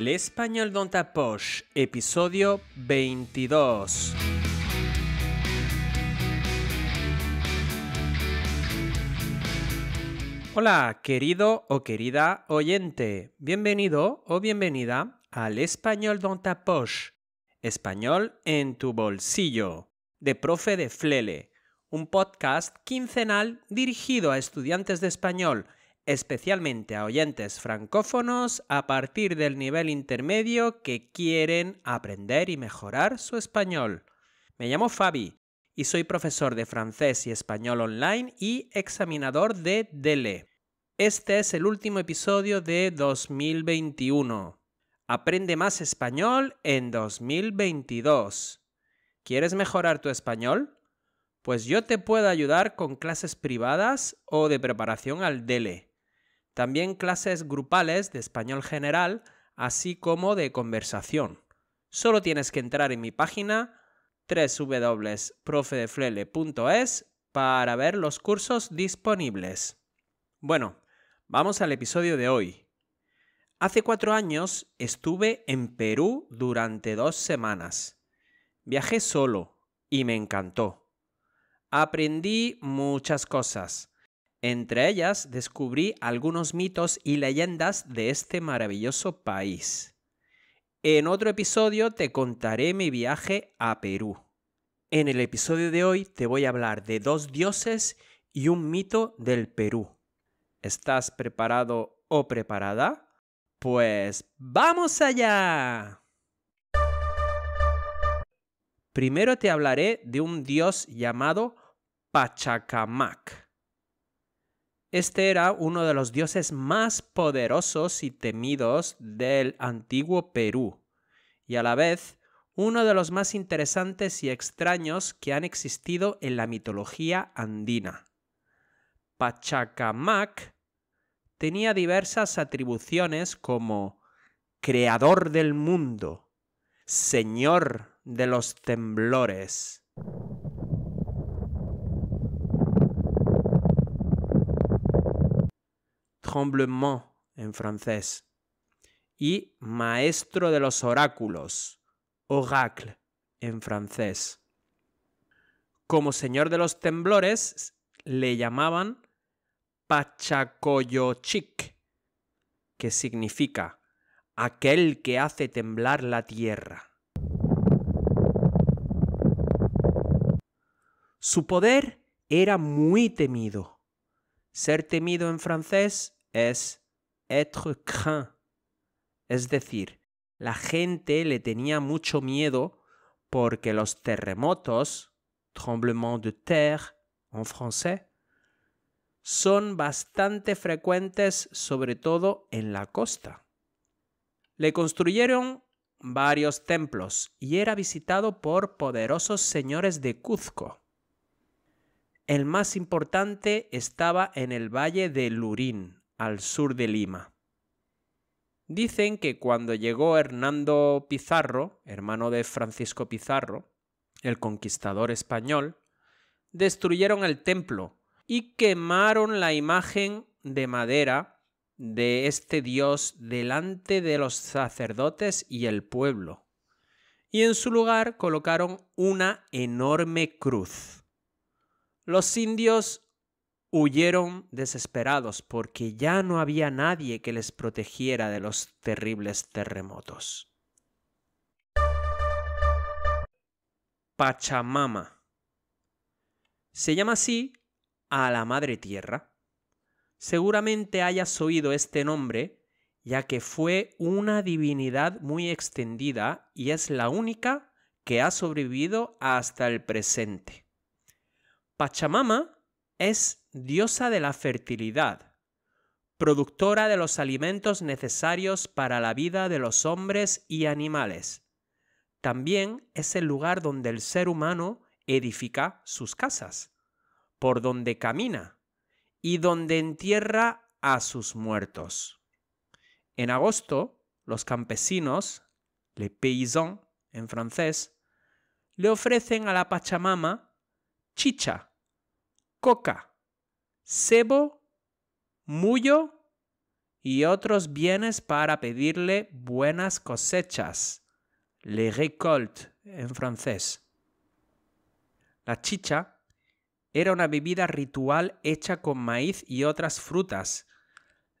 El Español ta poche, episodio 22. Hola, querido o querida oyente. Bienvenido o bienvenida al Español Don ta Español en tu bolsillo, de Profe de Flele, un podcast quincenal dirigido a estudiantes de español especialmente a oyentes francófonos a partir del nivel intermedio que quieren aprender y mejorar su español. Me llamo Fabi y soy profesor de francés y español online y examinador de DELE. Este es el último episodio de 2021. Aprende más español en 2022. ¿Quieres mejorar tu español? Pues yo te puedo ayudar con clases privadas o de preparación al DELE. También clases grupales de español general, así como de conversación. Solo tienes que entrar en mi página www.profedeflele.es para ver los cursos disponibles. Bueno, vamos al episodio de hoy. Hace cuatro años estuve en Perú durante dos semanas. Viajé solo y me encantó. Aprendí muchas cosas, entre ellas descubrí algunos mitos y leyendas de este maravilloso país. En otro episodio te contaré mi viaje a Perú. En el episodio de hoy te voy a hablar de dos dioses y un mito del Perú. ¿Estás preparado o preparada? Pues vamos allá. Primero te hablaré de un dios llamado Pachacamac. Este era uno de los dioses más poderosos y temidos del antiguo Perú, y a la vez uno de los más interesantes y extraños que han existido en la mitología andina. Pachacamac tenía diversas atribuciones como creador del mundo, señor de los temblores, en francés, y maestro de los oráculos, oracle en francés. Como señor de los temblores, le llamaban Pachacoyochic, que significa aquel que hace temblar la tierra. Su poder era muy temido. Ser temido en francés es être Es decir, la gente le tenía mucho miedo porque los terremotos, tremblement de terre en francés, son bastante frecuentes sobre todo en la costa. Le construyeron varios templos y era visitado por poderosos señores de Cuzco. El más importante estaba en el valle de Lurín, al sur de Lima. Dicen que cuando llegó Hernando Pizarro, hermano de Francisco Pizarro, el conquistador español, destruyeron el templo y quemaron la imagen de madera de este dios delante de los sacerdotes y el pueblo. Y en su lugar colocaron una enorme cruz. Los indios Huyeron desesperados porque ya no había nadie que les protegiera de los terribles terremotos. Pachamama. Se llama así a la Madre Tierra. Seguramente hayas oído este nombre, ya que fue una divinidad muy extendida y es la única que ha sobrevivido hasta el presente. Pachamama es diosa de la fertilidad, productora de los alimentos necesarios para la vida de los hombres y animales. También es el lugar donde el ser humano edifica sus casas, por donde camina y donde entierra a sus muertos. En agosto, los campesinos, le paysans en francés, le ofrecen a la Pachamama chicha, coca, sebo, mullo y otros bienes para pedirle buenas cosechas. Le récolte en francés. La chicha era una bebida ritual hecha con maíz y otras frutas.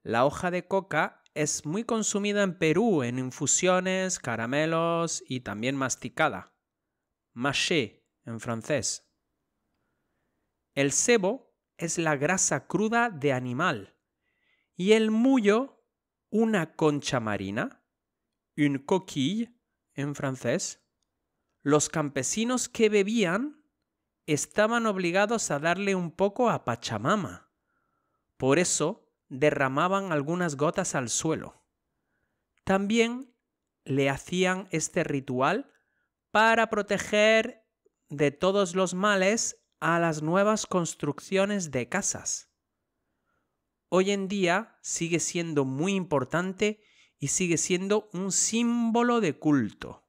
La hoja de coca es muy consumida en Perú en infusiones, caramelos y también masticada. Maché en francés. El sebo es la grasa cruda de animal y el mullo una concha marina, une coquille en francés. Los campesinos que bebían estaban obligados a darle un poco a Pachamama. Por eso derramaban algunas gotas al suelo. También le hacían este ritual para proteger de todos los males a las nuevas construcciones de casas. Hoy en día sigue siendo muy importante y sigue siendo un símbolo de culto.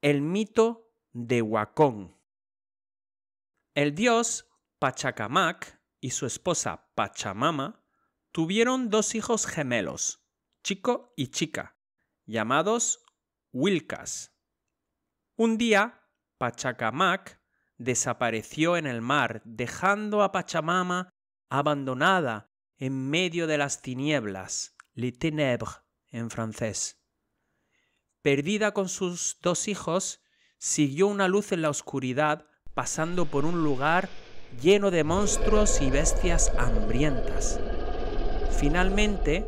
El mito de Huacón. El dios Pachacamac y su esposa Pachamama tuvieron dos hijos gemelos, chico y chica, llamados Wilcas. Un día Pachacamac desapareció en el mar, dejando a Pachamama abandonada en medio de las tinieblas, les ténèbres en francés. Perdida con sus dos hijos, siguió una luz en la oscuridad, pasando por un lugar lleno de monstruos y bestias hambrientas. Finalmente,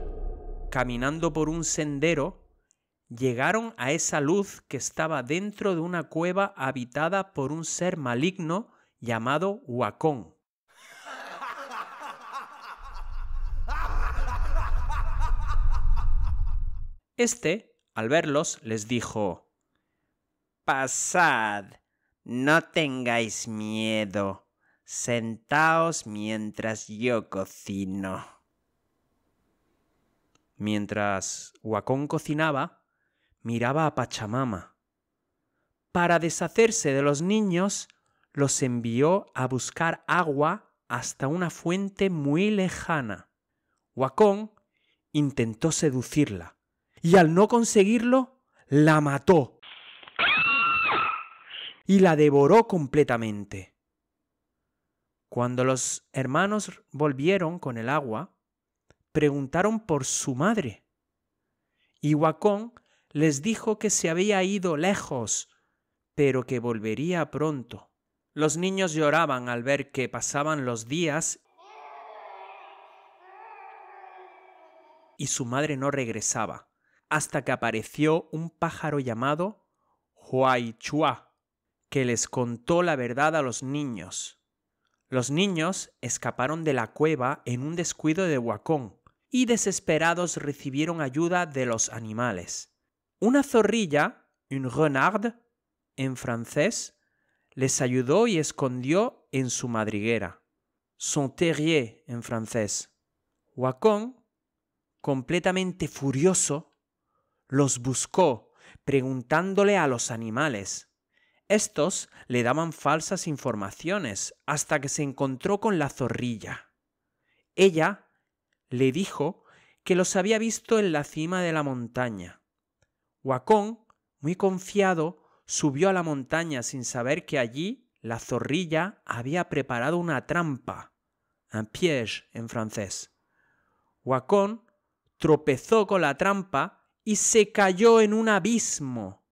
caminando por un sendero, llegaron a esa luz que estaba dentro de una cueva habitada por un ser maligno llamado Huacón. Este, al verlos, les dijo, Pasad, no tengáis miedo, sentaos mientras yo cocino. Mientras Huacón cocinaba, miraba a Pachamama. Para deshacerse de los niños, los envió a buscar agua hasta una fuente muy lejana. Huacón intentó seducirla y al no conseguirlo, la mató y la devoró completamente. Cuando los hermanos volvieron con el agua, preguntaron por su madre. Y Huacón les dijo que se había ido lejos, pero que volvería pronto. Los niños lloraban al ver que pasaban los días y su madre no regresaba, hasta que apareció un pájaro llamado Huaychua, que les contó la verdad a los niños. Los niños escaparon de la cueva en un descuido de Huacón y desesperados recibieron ayuda de los animales. Una zorrilla, un renard en francés, les ayudó y escondió en su madriguera. Son terrier en francés. Wacon, completamente furioso, los buscó preguntándole a los animales. Estos le daban falsas informaciones hasta que se encontró con la zorrilla. Ella le dijo que los había visto en la cima de la montaña. Wacon, muy confiado, subió a la montaña sin saber que allí la zorrilla había preparado una trampa, un piège en francés. Wacon tropezó con la trampa y se cayó en un abismo.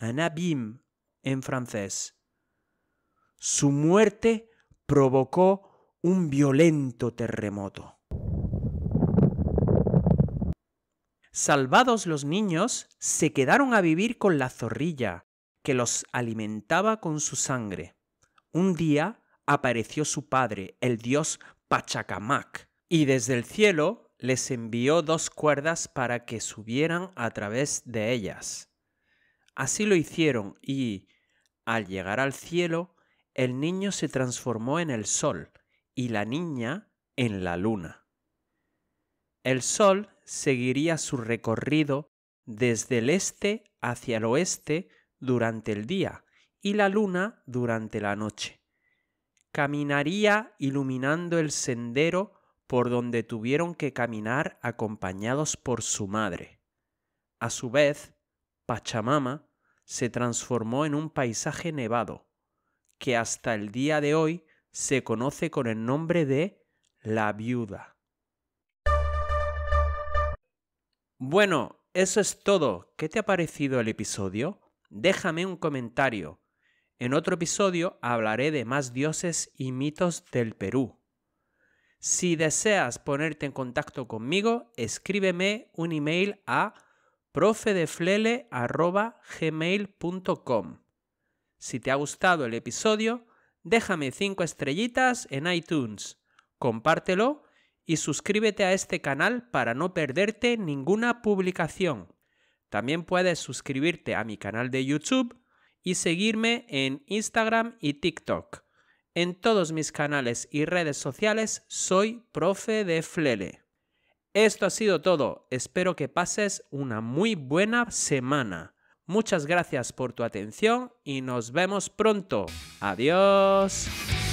Un abîme en francés su muerte provocó un violento terremoto. Salvados los niños, se quedaron a vivir con la zorrilla, que los alimentaba con su sangre. Un día apareció su padre, el dios Pachacamac, y desde el cielo les envió dos cuerdas para que subieran a través de ellas. Así lo hicieron y, al llegar al cielo, el niño se transformó en el sol y la niña en la luna. El sol seguiría su recorrido desde el este hacia el oeste durante el día y la luna durante la noche. Caminaría iluminando el sendero por donde tuvieron que caminar acompañados por su madre. A su vez, Pachamama se transformó en un paisaje nevado, que hasta el día de hoy se conoce con el nombre de la viuda. Bueno, eso es todo. ¿Qué te ha parecido el episodio? Déjame un comentario. En otro episodio hablaré de más dioses y mitos del Perú. Si deseas ponerte en contacto conmigo, escríbeme un email a profedeflele.gmail.com si te ha gustado el episodio, déjame 5 estrellitas en iTunes, compártelo y suscríbete a este canal para no perderte ninguna publicación. También puedes suscribirte a mi canal de YouTube y seguirme en Instagram y TikTok. En todos mis canales y redes sociales soy profe de Flele. Esto ha sido todo, espero que pases una muy buena semana. Muchas gracias por tu atención y nos vemos pronto. Adiós.